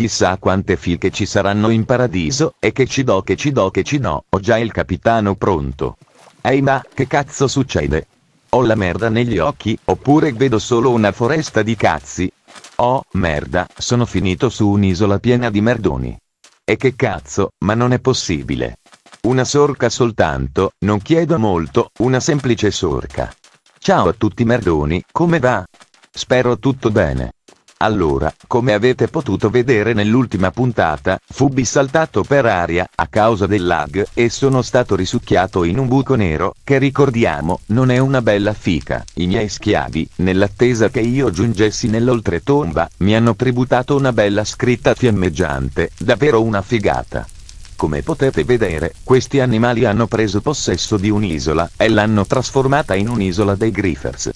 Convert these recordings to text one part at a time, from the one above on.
Chissà quante fiche ci saranno in paradiso, e che ci do che ci do che ci do, ho già il capitano pronto. Ehi ma, che cazzo succede? Ho la merda negli occhi, oppure vedo solo una foresta di cazzi? Oh, merda, sono finito su un'isola piena di merdoni. E che cazzo, ma non è possibile. Una sorca soltanto, non chiedo molto, una semplice sorca. Ciao a tutti merdoni, come va? Spero tutto bene. Allora, come avete potuto vedere nell'ultima puntata, fu bissaltato per aria, a causa del lag, e sono stato risucchiato in un buco nero, che ricordiamo, non è una bella fica. I miei schiavi, nell'attesa che io giungessi nell'oltretomba, mi hanno tributato una bella scritta fiammeggiante, davvero una figata. Come potete vedere, questi animali hanno preso possesso di un'isola e l'hanno trasformata in un'isola dei Griffers.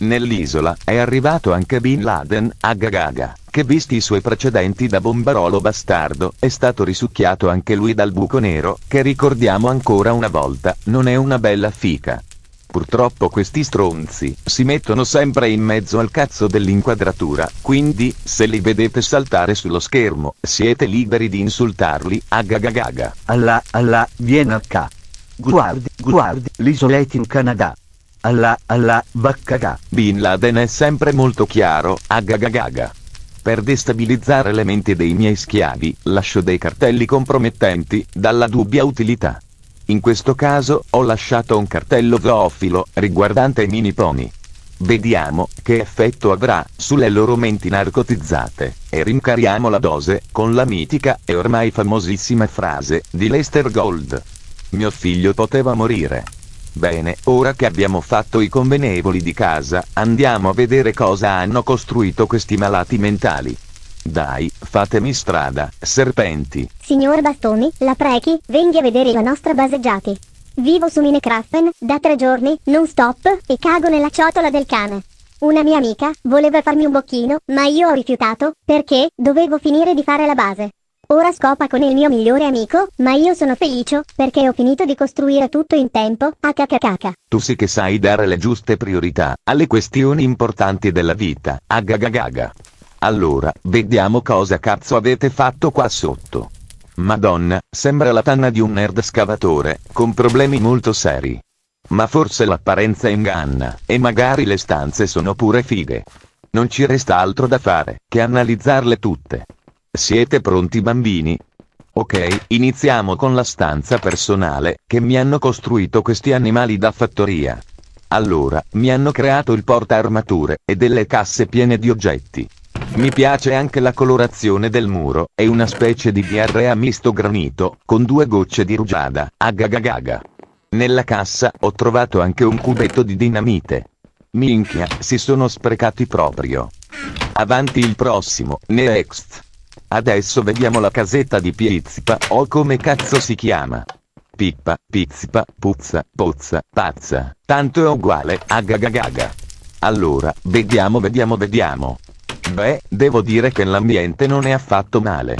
Nell'isola è arrivato anche Bin Laden, a Gagaga, che visti i suoi precedenti da bombarolo bastardo, è stato risucchiato anche lui dal buco nero, che ricordiamo ancora una volta, non è una bella fica. Purtroppo questi stronzi si mettono sempre in mezzo al cazzo dell'inquadratura, quindi se li vedete saltare sullo schermo, siete liberi di insultarli, a Gagagaga. Alla, alla, vieni a ca. Guardi, guardi, l'isola è in Canada. Alla, alla, vaccaga, Bin Laden è sempre molto chiaro, agagagaga. Per destabilizzare le menti dei miei schiavi, lascio dei cartelli compromettenti, dalla dubbia utilità. In questo caso, ho lasciato un cartello zoofilo, riguardante i mini pony. Vediamo che effetto avrà sulle loro menti narcotizzate, e rincariamo la dose con la mitica e ormai famosissima frase di Lester Gold. Mio figlio poteva morire. Bene, ora che abbiamo fatto i convenevoli di casa, andiamo a vedere cosa hanno costruito questi malati mentali. Dai, fatemi strada, serpenti. Signor Bastoni, la prechi, venghi a vedere la nostra base Giachi. Vivo su Minecraften, da tre giorni, non stop, e cago nella ciotola del cane. Una mia amica voleva farmi un bocchino, ma io ho rifiutato, perché dovevo finire di fare la base. Ora scopa con il mio migliore amico, ma io sono felice, perché ho finito di costruire tutto in tempo, hkkk. Tu sì che sai dare le giuste priorità, alle questioni importanti della vita, agagagaga. Allora, vediamo cosa cazzo avete fatto qua sotto. Madonna, sembra la tanna di un nerd scavatore, con problemi molto seri. Ma forse l'apparenza inganna, e magari le stanze sono pure fighe. Non ci resta altro da fare, che analizzarle tutte. Siete pronti bambini? Ok, iniziamo con la stanza personale, che mi hanno costruito questi animali da fattoria. Allora, mi hanno creato il porta armature, e delle casse piene di oggetti. Mi piace anche la colorazione del muro, è una specie di diarrea misto granito, con due gocce di rugiada, agagagaga. Nella cassa, ho trovato anche un cubetto di dinamite. Minchia, si sono sprecati proprio. Avanti il prossimo, next. Adesso vediamo la casetta di Pizzipa, o oh come cazzo si chiama. Pippa, pizzipa, puzza, pozza, pazza, tanto è uguale, agagagaga. Allora, vediamo vediamo vediamo. Beh, devo dire che l'ambiente non è affatto male.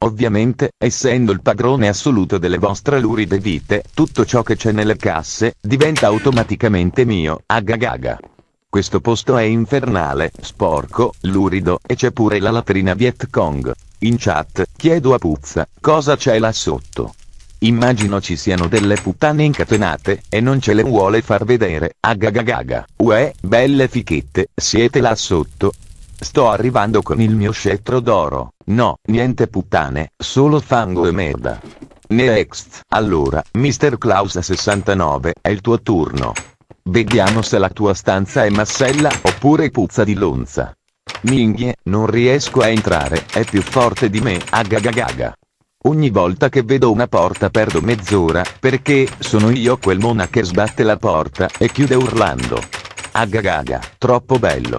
Ovviamente, essendo il padrone assoluto delle vostre luride vite, tutto ciò che c'è nelle casse, diventa automaticamente mio, agagaga. Questo posto è infernale, sporco, lurido, e c'è pure la latrina Viet Cong. In chat, chiedo a Puzza, cosa c'è là sotto? Immagino ci siano delle puttane incatenate, e non ce le vuole far vedere, agagagaga, uè, belle fichette, siete là sotto? Sto arrivando con il mio scettro d'oro, no, niente puttane, solo fango e merda. Next, allora, Mr. Klaus 69, è il tuo turno. Vediamo se la tua stanza è massella oppure puzza di lonza. Minghie, non riesco a entrare, è più forte di me, agagagaga. Ogni volta che vedo una porta perdo mezz'ora, perché sono io quel mona che sbatte la porta e chiude urlando. Agagaga, troppo bello.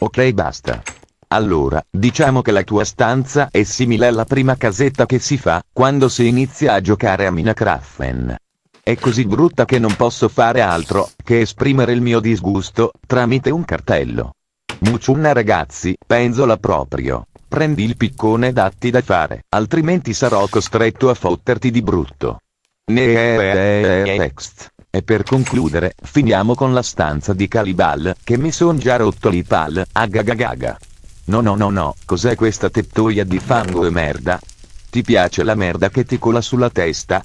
Ok basta. Allora, diciamo che la tua stanza è simile alla prima casetta che si fa, quando si inizia a giocare a Minecraft è così brutta che non posso fare altro che esprimere il mio disgusto tramite un cartello. Mucciuna ragazzi, penzola proprio. Prendi il piccone e datti da fare, altrimenti sarò costretto a fotterti di brutto. Eh, eh, eh, next. E per concludere, finiamo con la stanza di Calibal, che mi son già rotto l'ipal, agagagaga. No no no no, cos'è questa tettoia di fango e merda? Ti piace la merda che ti cola sulla testa?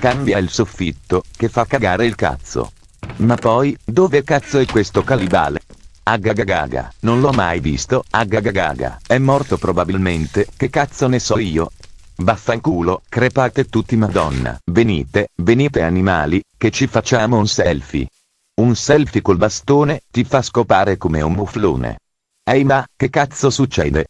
Cambia il soffitto, che fa cagare il cazzo. Ma poi, dove cazzo è questo calibale? Agagagaga, non l'ho mai visto, agagagaga, è morto probabilmente, che cazzo ne so io? Baffanculo, crepate tutti madonna, venite, venite animali, che ci facciamo un selfie. Un selfie col bastone, ti fa scopare come un muflone. Ehi ma, che cazzo succede?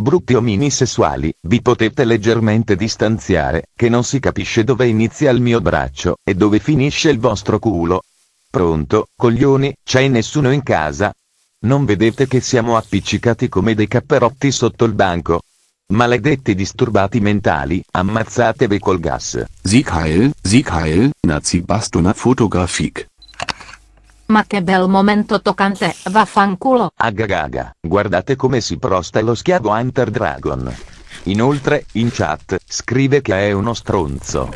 brutti omini sessuali, vi potete leggermente distanziare, che non si capisce dove inizia il mio braccio, e dove finisce il vostro culo. Pronto, coglioni, c'è nessuno in casa? Non vedete che siamo appiccicati come dei capperotti sotto il banco? Maledetti disturbati mentali, ammazzatevi col gas. Sieg heil, Sieg heil, Nazi Bastona Fotografik. Ma che bel momento toccante, vaffanculo! Agagaga, guardate come si prosta lo schiavo Hunter Dragon. Inoltre, in chat, scrive che è uno stronzo.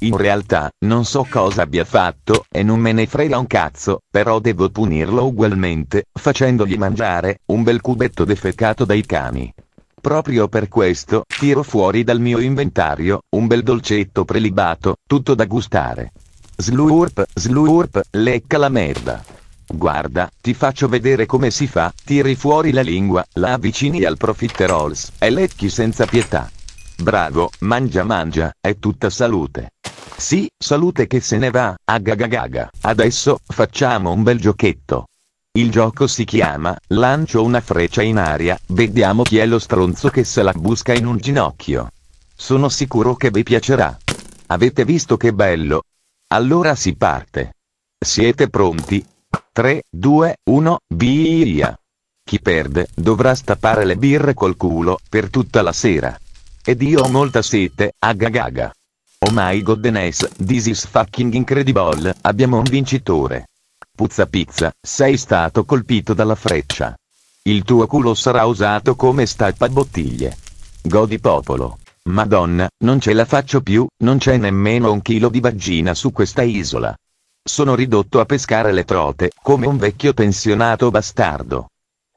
In realtà, non so cosa abbia fatto, e non me ne frega un cazzo, però devo punirlo ugualmente, facendogli mangiare, un bel cubetto defecato dai cani. Proprio per questo, tiro fuori dal mio inventario, un bel dolcetto prelibato, tutto da gustare. Slurp, slurp, lecca la merda. Guarda, ti faccio vedere come si fa, tiri fuori la lingua, la avvicini al profiterolls, e lecchi senza pietà. Bravo, mangia mangia, è tutta salute. Sì, salute che se ne va, agagagaga. Adesso, facciamo un bel giochetto. Il gioco si chiama, lancio una freccia in aria, vediamo chi è lo stronzo che se la busca in un ginocchio. Sono sicuro che vi piacerà. Avete visto che bello? Allora si parte. Siete pronti? 3, 2, 1, via! Chi perde dovrà stappare le birre col culo per tutta la sera. Ed io ho molta sete, agagaga. Oh my godness, this is fucking incredible, abbiamo un vincitore. Puzza pizza, sei stato colpito dalla freccia. Il tuo culo sarà usato come stappa bottiglie. Godi popolo. Madonna, non ce la faccio più, non c'è nemmeno un chilo di vagina su questa isola. Sono ridotto a pescare le trote, come un vecchio pensionato bastardo.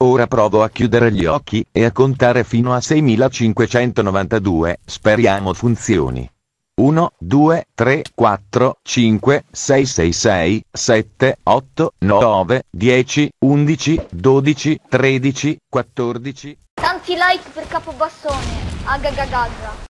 Ora provo a chiudere gli occhi, e a contare fino a 6592, speriamo funzioni. 1, 2, 3, 4, 5, 6, 6, 6, 7, 8, 9, 10, 11, 12, 13, 14. Tanti like per Capobassone. agagagagra.